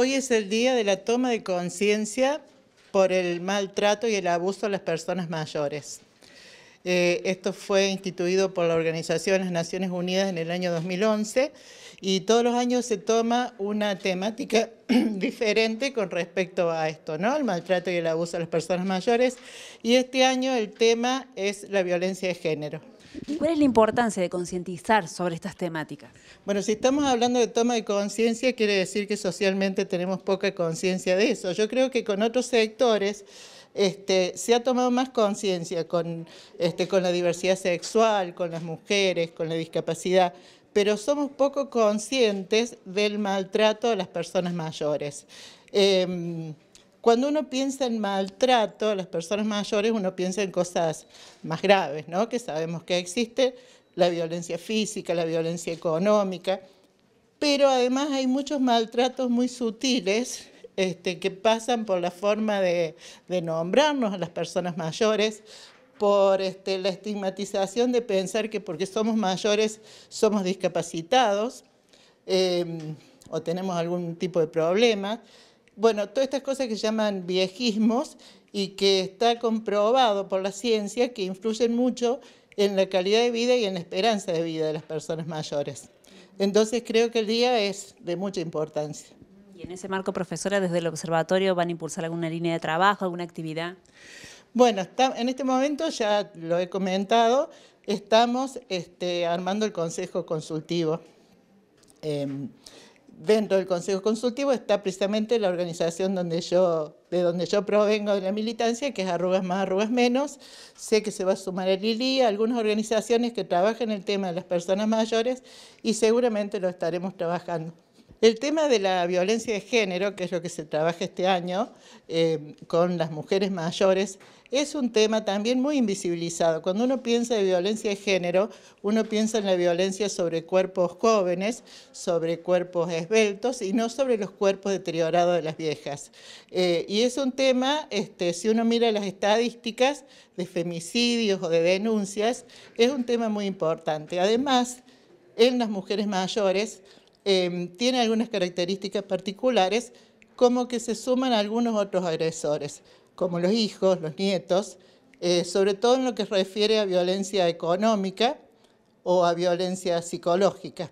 Hoy es el día de la toma de conciencia por el maltrato y el abuso a las personas mayores. Eh, esto fue instituido por la Organización de las Naciones Unidas en el año 2011 y todos los años se toma una temática diferente con respecto a esto, ¿no? El maltrato y el abuso a las personas mayores. Y este año el tema es la violencia de género. ¿Cuál es la importancia de concientizar sobre estas temáticas? Bueno, si estamos hablando de toma de conciencia, quiere decir que socialmente tenemos poca conciencia de eso. Yo creo que con otros sectores... Este, se ha tomado más conciencia este, con, la diversidad sexual, con las mujeres, con la discapacidad, pero somos poco conscientes del maltrato a las personas mayores. Em, cuando uno piensa en maltrato a las personas mayores, uno piensa en cosas más graves, Que sabemos que existe, la violencia física, la violencia económica, pero además hay muchos maltratos muy sutiles este, que pasan por la forma de, nombrarnos a las personas mayores, por este, la estigmatización de pensar que porque somos mayores somos discapacitados em, o tenemos algún tipo de problema. Bueno, todas estas cosas que llaman viejismos y que está comprobado por la ciencia que influyen mucho en la calidad de vida y en la esperanza de vida de las personas mayores. Entonces creo que el día es de mucha importancia. Y en ese marco, profesora, desde el observatorio van a impulsar alguna línea de trabajo, alguna actividad. Bueno, en este momento, ya lo he comentado, estamos este, armando el consejo consultivo. Em, dentro del Consejo Consultivo está precisamente la organización donde yo, de donde yo provengo de la militancia, que es Arrugas Más, Arrugas Menos. Sé que se va a sumar el ILI, algunas organizaciones que trabajan el tema de las personas mayores y seguramente lo estaremos trabajando. El tema de la violencia de género, que es lo que se trabaja este año eh, con las mujeres mayores, es un tema también muy invisibilizado. Cuando uno piensa de violencia de género, uno piensa en la violencia sobre cuerpos jóvenes, sobre cuerpos esbeltos y no sobre los cuerpos deteriorados de las viejas. Eh, y es un tema, este, si uno mira las estadísticas de femicidios o de denuncias, es un tema muy importante. Además, en las mujeres mayores, Em, tiene algunas características particulares, como que se suman algunos otros agresores, como los hijos, los nietos, eh, sobre todo en lo que se refiere a violencia económica o a violencia psicológica.